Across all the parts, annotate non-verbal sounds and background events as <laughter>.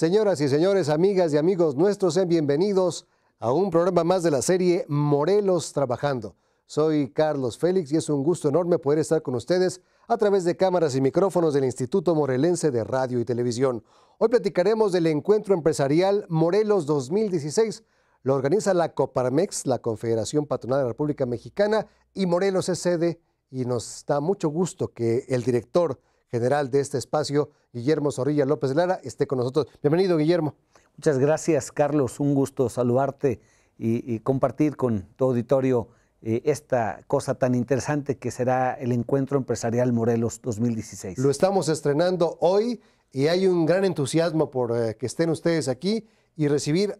Señoras y señores, amigas y amigos nuestros, sean bienvenidos a un programa más de la serie Morelos Trabajando. Soy Carlos Félix y es un gusto enorme poder estar con ustedes a través de cámaras y micrófonos del Instituto Morelense de Radio y Televisión. Hoy platicaremos del encuentro empresarial Morelos 2016. Lo organiza la Coparmex, la Confederación Patronal de la República Mexicana, y Morelos es sede y nos da mucho gusto que el director general de este espacio, Guillermo Zorrilla López Lara, esté con nosotros. Bienvenido, Guillermo. Muchas gracias, Carlos. Un gusto saludarte y, compartir con tu auditorio eh, esta cosa tan interesante que será el Encuentro Empresarial Morelos 2016. Lo estamos estrenando hoy y hay un gran entusiasmo por eh, que estén ustedes aquí y recibir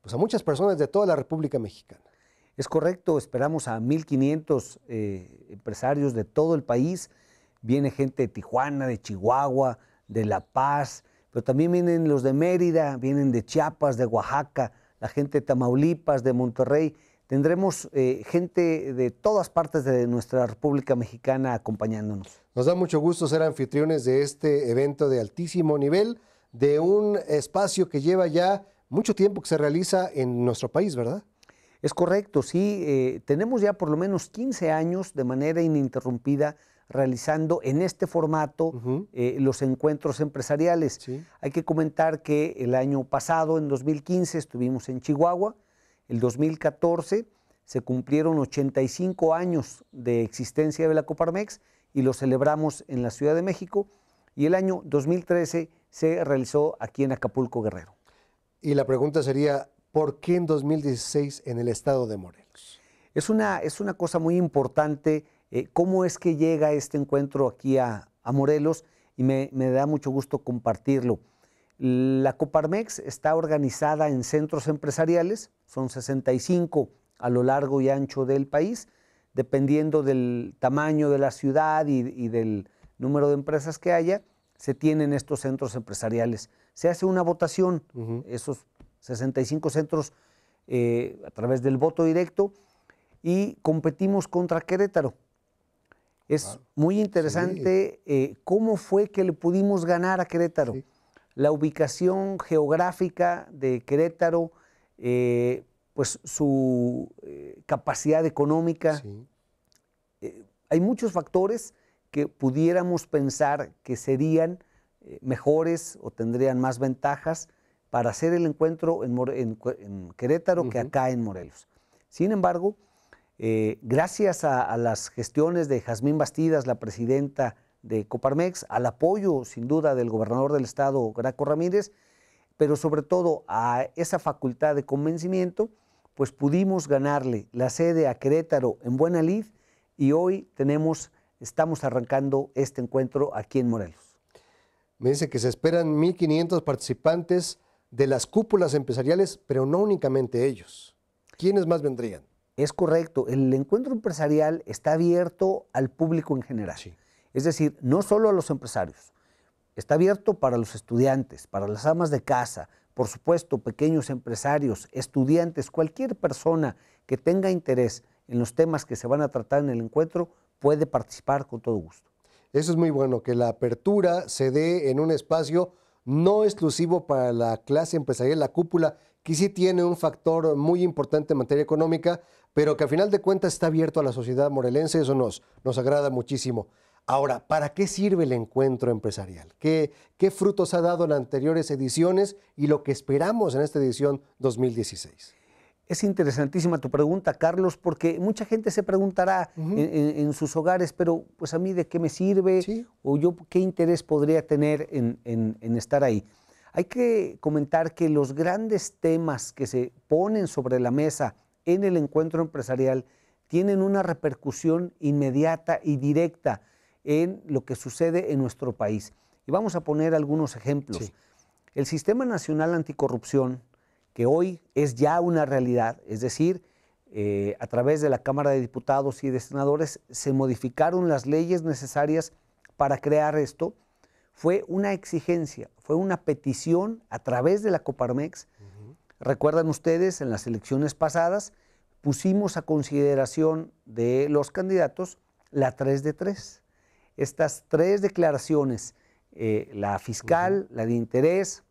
pues, a, muchas personas de toda la República Mexicana. Es correcto, esperamos a 1.500 eh, empresarios de todo el país viene gente de Tijuana, de Chihuahua, de La Paz, pero también vienen los de Mérida, vienen de Chiapas, de Oaxaca, la gente de Tamaulipas, de Monterrey. Tendremos eh, gente de todas partes de nuestra República Mexicana acompañándonos. Nos da mucho gusto ser anfitriones de este evento de altísimo nivel, de un espacio que lleva ya mucho tiempo que se realiza en nuestro país, ¿verdad? Es correcto, sí. Eh, tenemos ya por lo menos 15 años de manera ininterrumpida realizando en este formato eh, los encuentros empresariales. Hay que comentar que el año pasado, en 2015, estuvimos en Chihuahua, el 2014 se cumplieron 85 años de existencia de la Coparmex y lo celebramos en la Ciudad de México y el año 2013 se realizó aquí en Acapulco Guerrero. Y la pregunta sería, ¿por qué en 2016 en el estado de Morelos? Es una, es una cosa muy importante eh, ¿Cómo es que llega este encuentro aquí a, Morelos? Y me, da mucho gusto compartirlo. La Coparmex está organizada en centros empresariales, son 65 a lo largo y ancho del país, dependiendo del tamaño de la ciudad y, del número de empresas que haya, se tienen estos centros empresariales. Se hace una votación, esos 65 centros eh, a través del voto directo, y competimos contra Querétaro. Es muy interesante eh, cómo fue que le pudimos ganar a Querétaro. La ubicación geográfica de Querétaro, eh, pues su eh, capacidad económica. hay muchos factores que pudiéramos pensar que serían mejores o tendrían más ventajas para hacer el encuentro en, Querétaro que acá en Morelos. Sin embargo, eh, gracias a, las gestiones de Jazmín Bastidas, la presidenta de Coparmex, al apoyo sin duda del gobernador del estado, Graco Ramírez, pero sobre todo a esa facultad de convencimiento, pues pudimos ganarle la sede a Querétaro en Buena Lid y hoy tenemos, estamos arrancando este encuentro aquí en Morelos. Me dice que se esperan 1.500 participantes de las cúpulas empresariales, pero no únicamente ellos. ¿Quiénes más vendrían? Es correcto, el encuentro empresarial está abierto al público en general. Es decir, no solo a los empresarios, está abierto para los estudiantes, para las amas de casa, por supuesto, pequeños empresarios, estudiantes, cualquier persona que tenga interés en los temas que se van a tratar en el encuentro puede participar con todo gusto. Eso es muy bueno, que la apertura se dé en un espacio no exclusivo para la clase empresarial, la cúpula y sí tiene un factor muy importante en materia económica, pero que al final de cuentas está abierto a la sociedad morelense, eso nos, nos agrada muchísimo. Ahora, ¿para qué sirve el encuentro empresarial? ¿Qué, frutos ha dado en anteriores ediciones y lo que esperamos en esta edición 2016? Es interesantísima tu pregunta, Carlos, porque mucha gente se preguntará en, sus hogares, pero pues a mí de qué me sirve o yo qué interés podría tener en estar ahí. Hay que comentar que los grandes temas que se ponen sobre la mesa en el encuentro empresarial tienen una repercusión inmediata y directa en lo que sucede en nuestro país. Y vamos a poner algunos ejemplos. El Sistema Nacional Anticorrupción, que hoy es ya una realidad, es decir, eh, a través de la Cámara de Diputados y de Senadores se modificaron las leyes necesarias para crear esto fue una exigencia, fue una petición a través de la Coparmex. Recuerdan ustedes, en las elecciones pasadas pusimos a consideración de los candidatos la 3 de 3. Estas tres declaraciones, eh, la fiscal, la de interés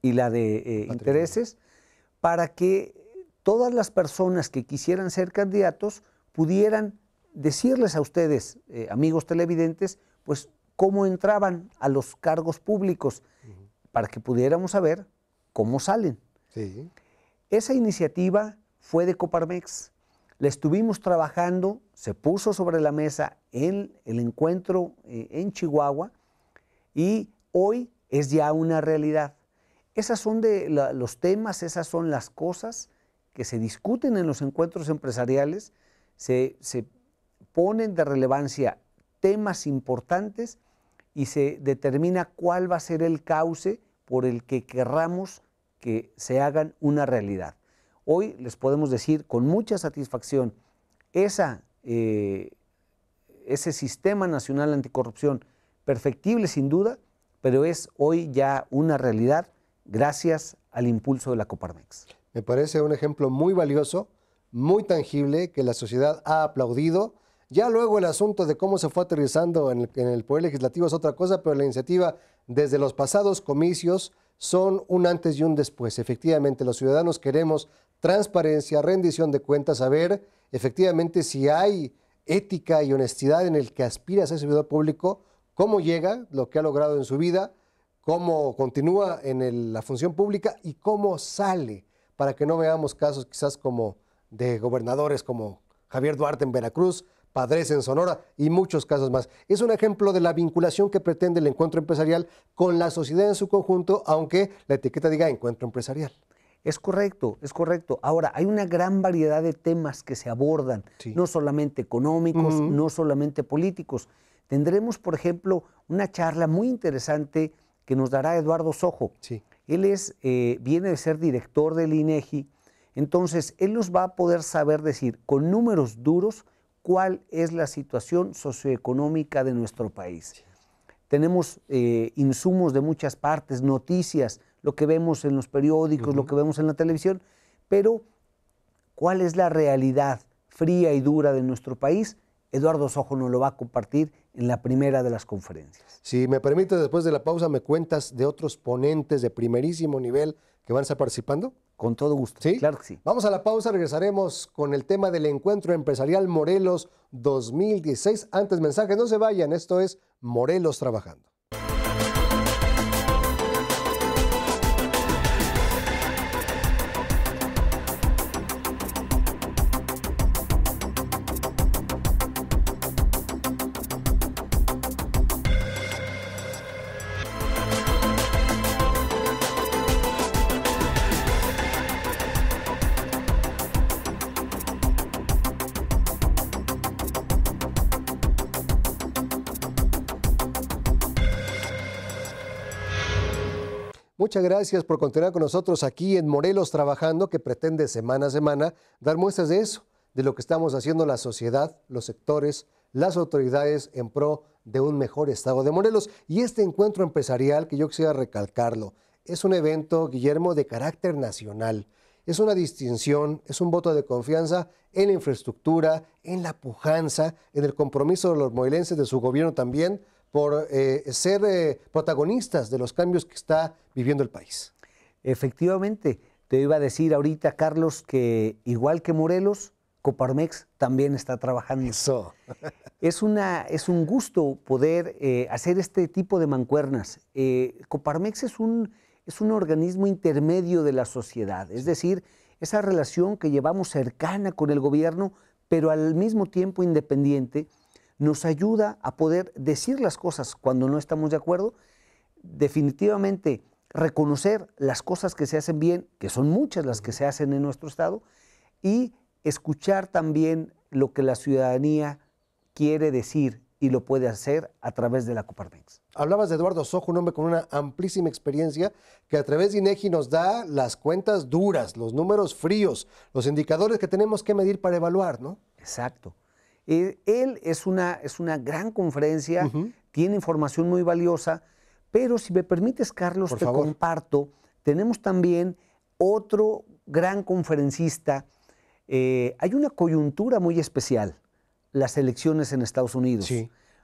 y la de eh, intereses, para que todas las personas que quisieran ser candidatos pudieran decirles a ustedes, eh, amigos televidentes, pues cómo entraban a los cargos públicos para que pudiéramos saber cómo salen. Esa iniciativa fue de Coparmex. La estuvimos trabajando, se puso sobre la mesa en el encuentro eh, en Chihuahua y hoy es ya una realidad. Esos son los temas, esas son las cosas que se discuten en los encuentros empresariales, se ponen de relevancia temas importantes y se determina cuál va a ser el cauce por el que querramos que se hagan una realidad. Hoy les podemos decir con mucha satisfacción, esa, eh, ese sistema nacional anticorrupción, perfectible sin duda, pero es hoy ya una realidad gracias al impulso de la Coparmex. Me parece un ejemplo muy valioso, muy tangible, que la sociedad ha aplaudido ya luego el asunto de cómo se fue aterrizando en el, Poder Legislativo es otra cosa, pero la iniciativa desde los pasados comicios son un antes y un después. Efectivamente, los ciudadanos queremos transparencia, rendición de cuentas, saber efectivamente si hay ética y honestidad en el que aspira a ser servidor público, cómo llega, lo que ha logrado en su vida, cómo continúa en la función pública y cómo sale, para que no veamos casos quizás como de gobernadores como Javier Duarte en Veracruz, Padres en Sonora y muchos casos más. Es un ejemplo de la vinculación que pretende el encuentro empresarial con la sociedad en su conjunto, aunque la etiqueta diga encuentro empresarial. Es correcto, es correcto. Ahora, hay una gran variedad de temas que se abordan, no solamente económicos, no solamente políticos. Tendremos, por ejemplo, una charla muy interesante que nos dará Eduardo Sojo. Él es, eh, viene de ser director del INEGI, e entonces él nos va a poder saber decir con números duros cuál es la situación socioeconómica de nuestro país. Tenemos eh, insumos de muchas partes, noticias, lo que vemos en los periódicos, lo que vemos en la televisión, pero cuál es la realidad fría y dura de nuestro país, Eduardo Sojo nos lo va a compartir en la primera de las conferencias. Si me permite, después de la pausa, me cuentas de otros ponentes de primerísimo nivel que van a estar participando. Con todo gusto. Sí, claro que sí. Vamos a la pausa, regresaremos con el tema del encuentro empresarial Morelos 2016. Antes mensaje, no se vayan, esto es Morelos trabajando. Muchas gracias por continuar con nosotros aquí en Morelos trabajando, que pretende semana a semana dar muestras de eso, de lo que estamos haciendo la sociedad, los sectores, las autoridades en pro de un mejor estado de Morelos. Y este encuentro empresarial, que yo quisiera recalcarlo, es un evento, Guillermo, de carácter nacional. Es una distinción, es un voto de confianza en la infraestructura, en la pujanza, en el compromiso de los morelenses, de su gobierno también, por eh, ser eh, protagonistas de los cambios que está viviendo el país. Efectivamente, te iba a decir ahorita, Carlos, que igual que Morelos, Coparmex también está trabajando. Eso. <laughs> es, una, es un gusto poder eh, hacer este tipo de mancuernas. Coparmex es un, es un organismo intermedio de la sociedad, es decir, esa relación que llevamos cercana con el gobierno, pero al mismo tiempo independiente nos ayuda a poder decir las cosas cuando no estamos de acuerdo, definitivamente reconocer las cosas que se hacen bien, que son muchas las que se hacen en nuestro Estado, y escuchar también lo que la ciudadanía quiere decir y lo puede hacer a través de la Coparmex. Hablabas de Eduardo Sojo, un hombre con una amplísima experiencia que a través de INEGI nos da las cuentas duras, los números fríos, los indicadores que tenemos que medir para evaluar, ¿no? Exacto. Eh, él es una, es una gran conferencia, tiene información muy valiosa, pero si me permites, Carlos, te comparto, tenemos también otro gran conferencista. Eh, hay una coyuntura muy especial, las elecciones en Estados Unidos.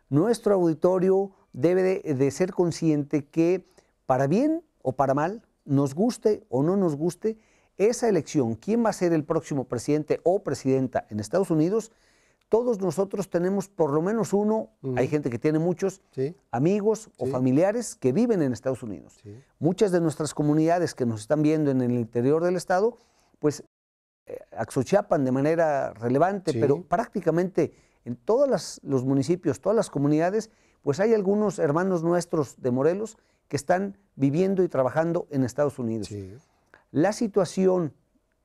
Nuestro auditorio debe de ser consciente que para bien o para mal, nos guste o no nos guste, esa elección, quién va a ser el próximo presidente o presidenta en Estados Unidos, todos nosotros tenemos por lo menos uno, hay gente que tiene muchos, amigos o familiares que viven en Estados Unidos. Muchas de nuestras comunidades que nos están viendo en el interior del estado, pues eh, axochapan de manera relevante, pero prácticamente en todos los municipios, todas las comunidades, pues hay algunos hermanos nuestros de Morelos que están viviendo y trabajando en Estados Unidos. La situación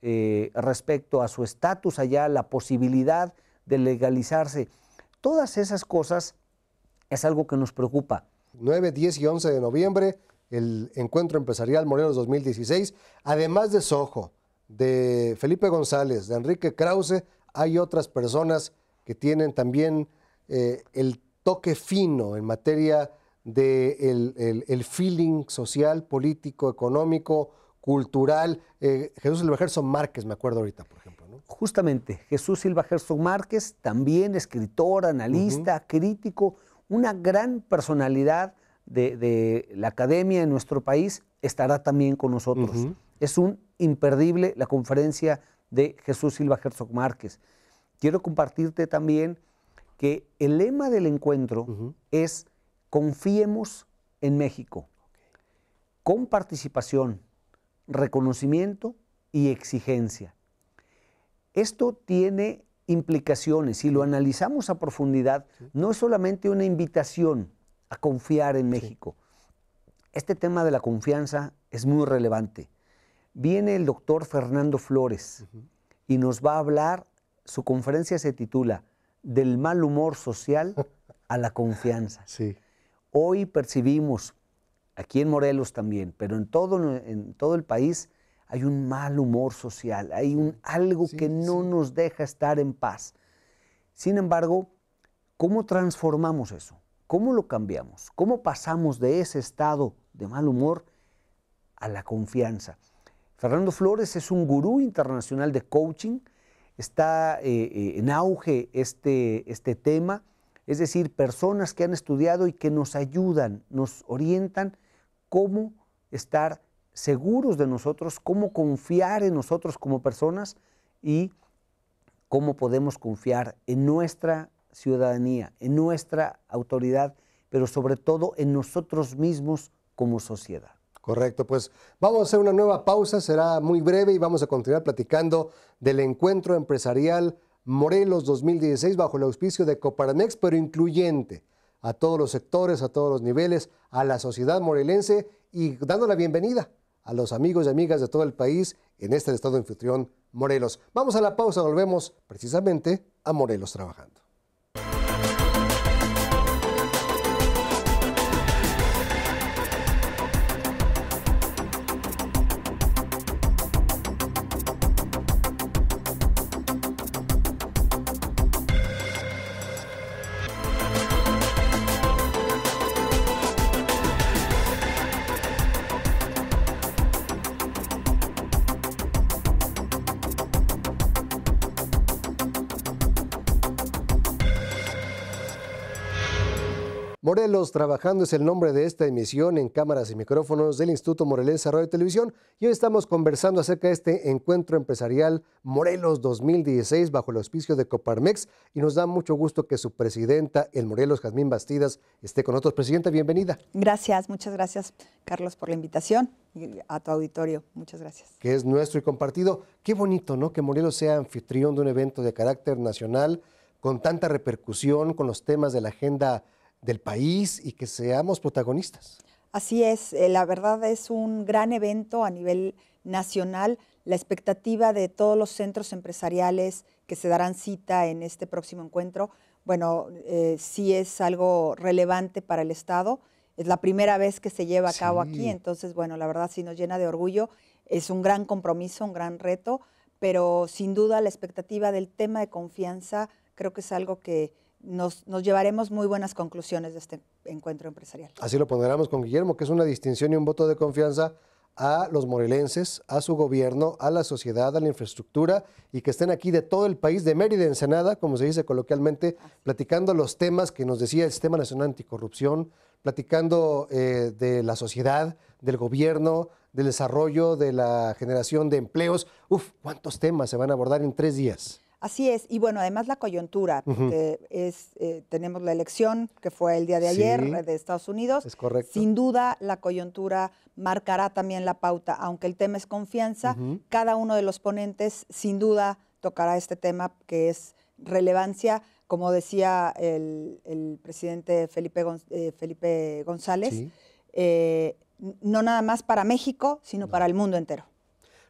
eh, respecto a su estatus allá, la posibilidad de legalizarse. Todas esas cosas es algo que nos preocupa. 9, 10 y 11 de noviembre, el encuentro empresarial Morelos 2016, además de Sojo, de Felipe González, de Enrique Krause, hay otras personas que tienen también eh, el toque fino en materia del de el, feeling social, político, económico, cultural. Eh, Jesús Jesús Elvejerson Márquez, me acuerdo ahorita, por ejemplo. Justamente, Jesús Silva Herzog Márquez, también escritor, analista, crítico, una gran personalidad de, la academia en nuestro país, estará también con nosotros. Es un imperdible la conferencia de Jesús Silva Herzog Márquez. Quiero compartirte también que el lema del encuentro es confiemos en México, con participación, reconocimiento y exigencia. Esto tiene implicaciones. Si lo analizamos a profundidad, no es solamente una invitación a confiar en México. Este tema de la confianza es muy relevante. Viene el doctor Fernando Flores y nos va a hablar, su conferencia se titula Del mal humor social a la confianza. Hoy percibimos, aquí en Morelos también, pero en todo, en todo el país, hay un mal humor social, hay un algo que no nos deja estar en paz. Sin embargo, ¿cómo transformamos eso? ¿Cómo lo cambiamos? ¿Cómo pasamos de ese estado de mal humor a la confianza? Fernando Flores es un gurú internacional de coaching, está eh, eh, en auge este, este tema, es decir, personas que han estudiado y que nos ayudan, nos orientan cómo estar seguros de nosotros, cómo confiar en nosotros como personas y cómo podemos confiar en nuestra ciudadanía, en nuestra autoridad, pero sobre todo en nosotros mismos como sociedad. Correcto, pues vamos a hacer una nueva pausa, será muy breve y vamos a continuar platicando del encuentro empresarial Morelos 2016 bajo el auspicio de Coparanex pero incluyente a todos los sectores, a todos los niveles, a la sociedad morelense y dando la bienvenida a los amigos y amigas de todo el país en este estado anfitrión Morelos. Vamos a la pausa, volvemos precisamente a Morelos trabajando. Morelos, trabajando es el nombre de esta emisión en cámaras y micrófonos del Instituto Morelense Radio y Televisión. Y hoy estamos conversando acerca de este encuentro empresarial Morelos 2016 bajo el auspicio de Coparmex. Y nos da mucho gusto que su presidenta, el Morelos Jazmín Bastidas, esté con nosotros. Presidenta, bienvenida. Gracias, muchas gracias, Carlos, por la invitación y a tu auditorio. Muchas gracias. Que es nuestro y compartido. Qué bonito, ¿no? Que Morelos sea anfitrión de un evento de carácter nacional con tanta repercusión, con los temas de la agenda del país y que seamos protagonistas. Así es, eh, la verdad es un gran evento a nivel nacional. La expectativa de todos los centros empresariales que se darán cita en este próximo encuentro, bueno, eh, sí es algo relevante para el Estado. Es la primera vez que se lleva a cabo aquí, entonces, bueno, la verdad sí nos llena de orgullo. Es un gran compromiso, un gran reto, pero sin duda la expectativa del tema de confianza creo que es algo que, nos, nos, llevaremos muy buenas conclusiones de este encuentro empresarial. Así lo pondremos con Guillermo, que es una distinción y un voto de confianza a los morelenses, a su gobierno, a la sociedad, a la infraestructura y que estén aquí de todo el país, de Mérida, Ensenada, como se dice coloquialmente, platicando los temas que nos decía el Sistema Nacional Anticorrupción, platicando eh, de la sociedad, del gobierno, del desarrollo, de la generación de empleos. Uf, ¿cuántos temas se van a abordar en tres días? Así es, y bueno, además la coyuntura, es, eh, tenemos la elección que fue el día de ayer eh, de Estados Unidos. Es correcto. Sin duda, la coyuntura marcará también la pauta, aunque el tema es confianza, cada uno de los ponentes sin duda tocará este tema que es relevancia, como decía el, presidente Felipe, eh, Felipe González, no nada más para México, sino para el mundo entero.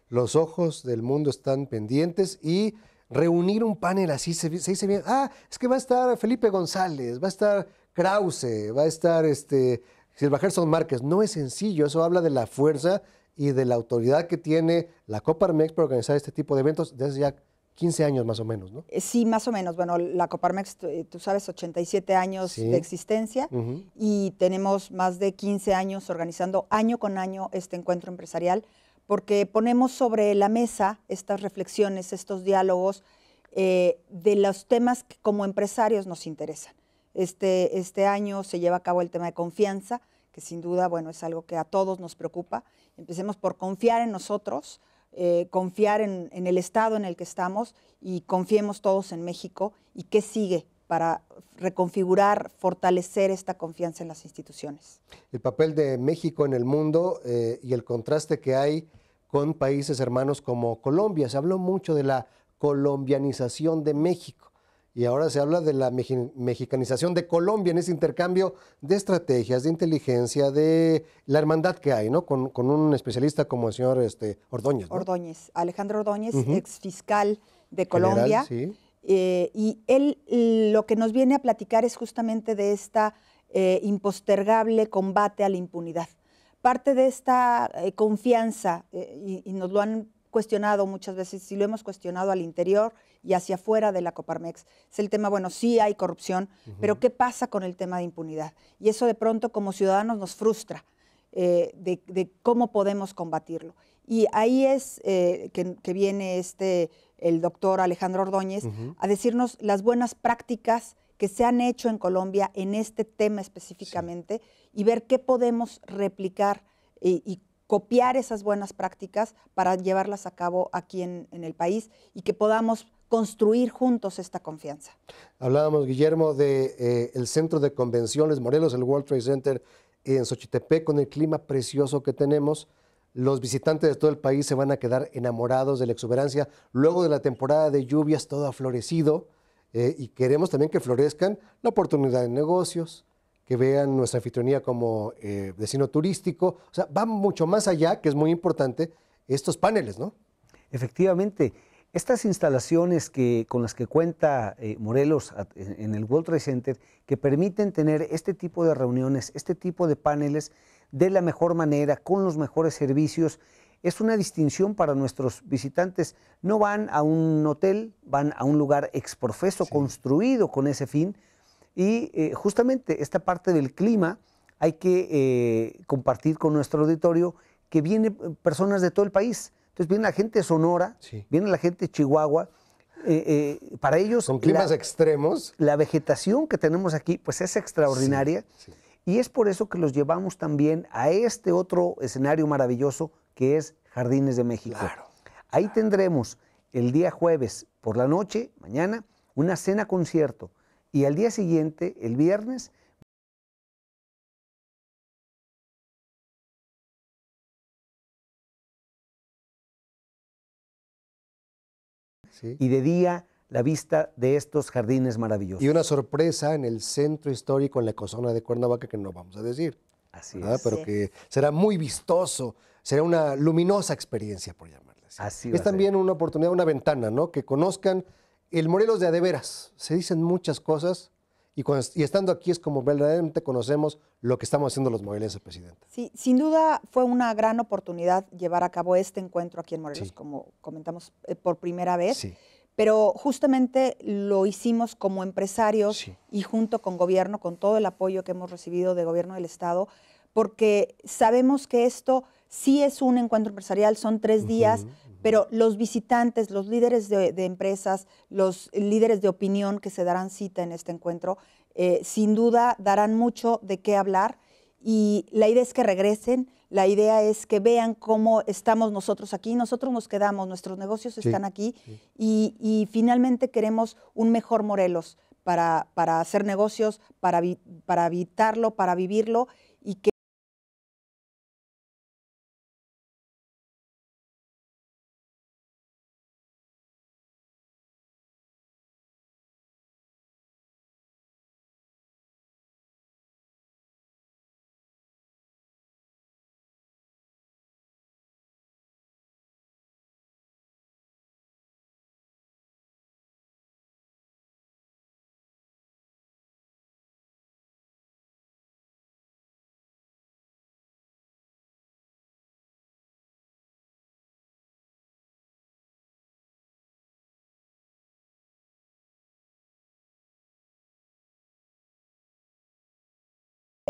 Los ojos del mundo están pendientes y reunir un panel así, se, dice bien, ah, es que va a estar Felipe González, va a estar Krause, va a estar este, Silva Gerson Márquez. No es sencillo, eso habla de la fuerza y de la autoridad que tiene la Coparmex para organizar este tipo de eventos desde ya 15 años más o menos, ¿no? Eh, sí, más o menos. Bueno, la Coparmex, eh, tú sabes, 87 años de existencia y tenemos más de 15 años organizando año con año este encuentro empresarial porque ponemos sobre la mesa estas reflexiones, estos diálogos eh, de los temas que como empresarios nos interesan. Este, este año se lleva a cabo el tema de confianza, que sin duda, bueno, es algo que a todos nos preocupa. Empecemos por confiar en nosotros, eh, confiar en, el estado en el que estamos y confiemos todos en México y qué sigue para reconfigurar, fortalecer esta confianza en las instituciones. El papel de México en el mundo eh, y el contraste que hay con países hermanos como Colombia. Se habló mucho de la colombianización de México y ahora se habla de la mexicanización de Colombia en ese intercambio de estrategias, de inteligencia, de la hermandad que hay, ¿no? Con, un especialista como el señor este, Ordóñez. Ordóñez, Alejandro Ordóñez, ex fiscal exfiscal de Colombia. Eh, y él lo que nos viene a platicar es justamente de esta eh, impostergable combate a la impunidad parte de esta eh, confianza, eh, y, nos lo han cuestionado muchas veces, y lo hemos cuestionado al interior y hacia afuera de la Coparmex, es el tema, bueno, sí hay corrupción, pero ¿qué pasa con el tema de impunidad? Y eso de pronto como ciudadanos nos frustra eh, de, cómo podemos combatirlo. Y ahí es que, viene este, el doctor Alejandro Ordóñez a decirnos las buenas prácticas que se han hecho en Colombia en este tema específicamente y ver qué podemos replicar y, copiar esas buenas prácticas para llevarlas a cabo aquí en, el país y que podamos construir juntos esta confianza. Hablábamos, Guillermo, del de, eh, centro de convenciones Morelos, el World Trade Center en Xochitepec, con el clima precioso que tenemos. Los visitantes de todo el país se van a quedar enamorados de la exuberancia. Luego de la temporada de lluvias, todo ha florecido. Eh, y queremos también que florezcan la oportunidad de negocios, que vean nuestra anfitrionía como eh, destino turístico. O sea, va mucho más allá, que es muy importante, estos paneles, ¿no? Efectivamente. Estas instalaciones con las que cuenta eh, Morelos en el World Trade Center, que permiten tener este tipo de reuniones, este tipo de paneles de la mejor manera, con los mejores servicios, es una distinción para nuestros visitantes. No van a un hotel, van a un lugar exprofeso, construido con ese fin. Y eh, justamente esta parte del clima hay que eh, compartir con nuestro auditorio que viene eh, personas de todo el país. Entonces viene la gente de Sonora, viene la gente de Chihuahua. para ellos... Con climas extremos. La vegetación que tenemos aquí pues es extraordinaria. y es por eso que los llevamos también a este otro escenario maravilloso que es Jardines de México. Claro. Ahí tendremos el día jueves por la noche, mañana, una cena concierto. Y al día siguiente, el viernes, y de día la vista de estos jardines maravillosos. Y una sorpresa en el centro histórico, en la ecozona de Cuernavaca, que no vamos a decir. Así es. Pero que será muy vistoso será una luminosa experiencia, por llamarles así. es también una oportunidad, una ventana, ¿no? Que conozcan el Morelos de adeveras. Se dicen muchas cosas, y, y, estando aquí es como verdaderamente conocemos lo que estamos haciendo los morelenses, presidente. Sí, sin duda fue una gran oportunidad llevar a cabo este encuentro aquí en Morelos, como comentamos eh, por primera vez. Pero justamente lo hicimos como empresarios y junto con gobierno, con todo el apoyo que hemos recibido de gobierno del Estado, porque sabemos que esto Sí es un encuentro empresarial, son tres días, pero los visitantes, los líderes de, empresas, los líderes de opinión que se darán cita en este encuentro, eh, sin duda darán mucho de qué hablar y la idea es que regresen, la idea es que vean cómo estamos nosotros aquí, nosotros nos quedamos, nuestros negocios están aquí y, finalmente queremos un mejor Morelos para, para hacer negocios, para, para habitarlo, para vivirlo y que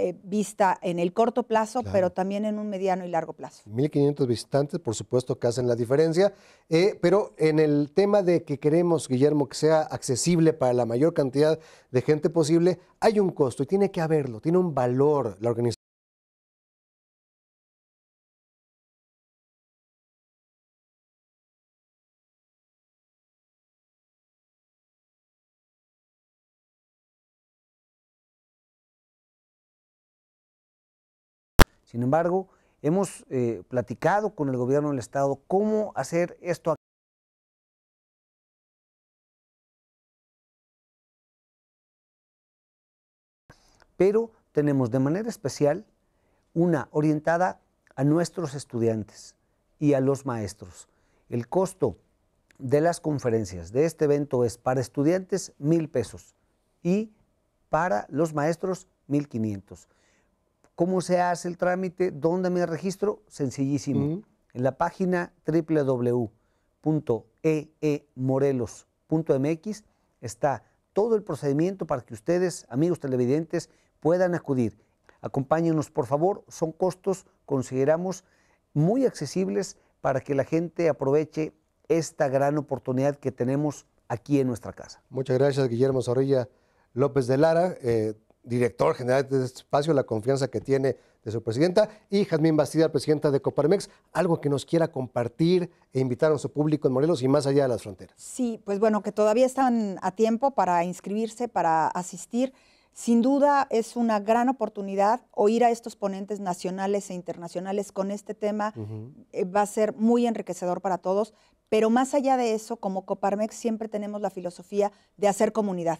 Eh, vista en el corto plazo, pero también en un mediano y largo plazo. 1.500 visitantes, por supuesto, que hacen la diferencia, eh, pero en el tema de que queremos, Guillermo, que sea accesible para la mayor cantidad de gente posible, hay un costo y tiene que haberlo, tiene un valor la organización Sin embargo, hemos eh, platicado con el gobierno del Estado cómo hacer esto. Pero tenemos de manera especial una orientada a nuestros estudiantes y a los maestros. El costo de las conferencias de este evento es para estudiantes mil pesos y para los maestros mil quinientos. ¿Cómo se hace el trámite? ¿Dónde me registro? Sencillísimo. En la página www.eemorelos.mx está todo el procedimiento para que ustedes, amigos televidentes, puedan acudir. Acompáñenos, por favor. Son costos, consideramos, muy accesibles para que la gente aproveche esta gran oportunidad que tenemos aquí en nuestra casa. Muchas gracias, Guillermo Zorrilla López de Lara. Eh, director general de este espacio, la confianza que tiene de su presidenta, y Jazmín Bastida, presidenta de Coparmex, algo que nos quiera compartir e invitar a su público en Morelos y más allá de las fronteras. Sí, pues bueno, que todavía están a tiempo para inscribirse, para asistir. Sin duda es una gran oportunidad oír a estos ponentes nacionales e internacionales con este tema. Eh, va a ser muy enriquecedor para todos. Pero más allá de eso, como Coparmex siempre tenemos la filosofía de hacer comunidad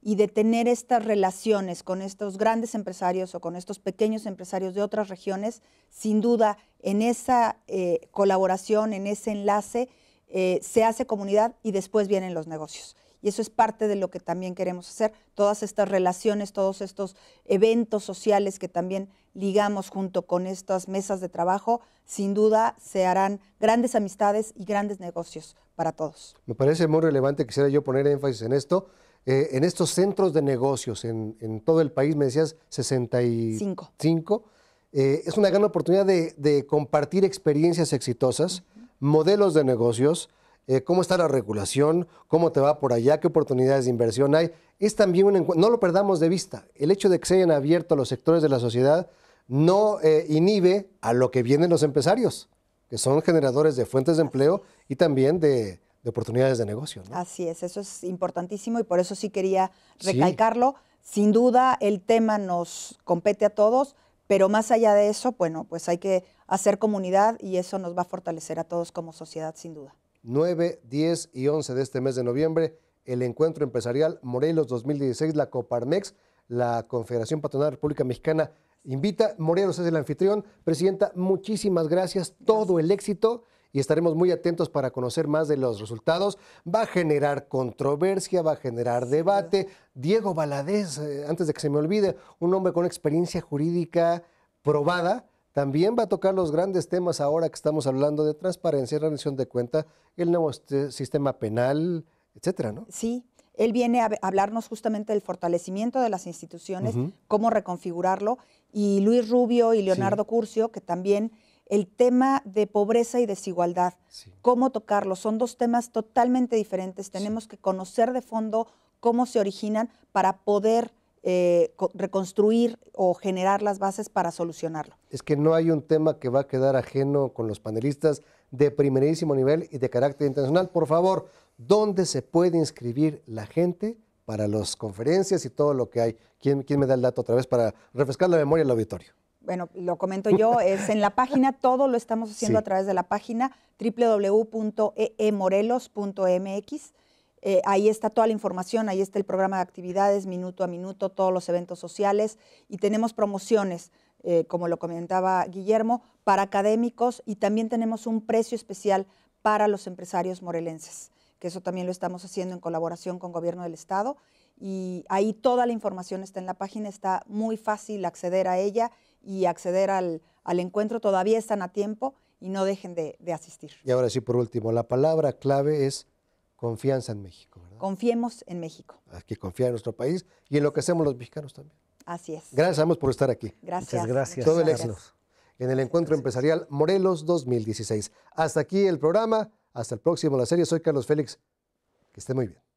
y de tener estas relaciones con estos grandes empresarios o con estos pequeños empresarios de otras regiones. Sin duda, en esa eh, colaboración, en ese enlace, eh, se hace comunidad y después vienen los negocios y eso es parte de lo que también queremos hacer, todas estas relaciones, todos estos eventos sociales que también ligamos junto con estas mesas de trabajo, sin duda se harán grandes amistades y grandes negocios para todos. Me parece muy relevante, quisiera yo poner énfasis en esto, eh, en estos centros de negocios en, todo el país, me decías 65. Eh, es una gran oportunidad de, compartir experiencias exitosas, modelos de negocios, eh, cómo está la regulación, cómo te va por allá, qué oportunidades de inversión hay. Es también un no lo perdamos de vista. El hecho de que se hayan abierto a los sectores de la sociedad no eh, inhibe a lo que vienen los empresarios, que son generadores de fuentes de empleo y también de, oportunidades de negocio. Así es, eso es importantísimo y por eso sí quería recalcarlo. Sin duda el tema nos compete a todos, pero más allá de eso, bueno, pues hay que hacer comunidad y eso nos va a fortalecer a todos como sociedad, sin duda. 9, 10 y 11 de este mes de noviembre, el encuentro empresarial Morelos 2016, la Coparmex, la Confederación Patronal de República Mexicana invita. Morelos es el anfitrión. Presidenta, muchísimas gracias, todo el éxito y estaremos muy atentos para conocer más de los resultados. Va a generar controversia, va a generar debate. Diego Valadez, eh, antes de que se me olvide, un hombre con experiencia jurídica probada también va a tocar los grandes temas ahora que estamos hablando de transparencia, rendición de cuenta, el nuevo este, sistema penal, etcétera, ¿no? Sí, él viene a hablarnos justamente del fortalecimiento de las instituciones, cómo reconfigurarlo, y Luis Rubio y Leonardo Curcio, que también el tema de pobreza y desigualdad, cómo tocarlo, son dos temas totalmente diferentes, tenemos que conocer de fondo cómo se originan para poder eh, reconstruir o generar las bases para solucionarlo. Es que no hay un tema que va a quedar ajeno con los panelistas de primerísimo nivel y de carácter internacional. Por favor, ¿dónde se puede inscribir la gente para las conferencias y todo lo que hay? ¿Quién, me da el dato otra vez para refrescar la memoria del auditorio? bueno, lo comento yo, es en la página, <laughs> todo lo estamos haciendo a través de la página www.emorelos.mx. Eh, ahí está toda la información, ahí está el programa de actividades, minuto a minuto, todos los eventos sociales y tenemos promociones, eh, como lo comentaba Guillermo, para académicos y también tenemos un precio especial para los empresarios morelenses, que eso también lo estamos haciendo en colaboración con Gobierno del Estado. Y ahí toda la información está en la página, está muy fácil acceder a ella y acceder al, encuentro, todavía están a tiempo y no dejen de, de asistir. Y ahora sí, por último, la palabra clave es Confianza en México. ¿verdad? Confiemos en México. Hay que confiar en nuestro país y en lo que hacemos los mexicanos también. Así es. Gracias, ambos por estar aquí. Gracias. Muchas gracias. Todo el éxito en el Encuentro Empresarial Morelos 2016. Hasta aquí el programa. Hasta el próximo La Serie. Soy Carlos Félix. Que esté muy bien.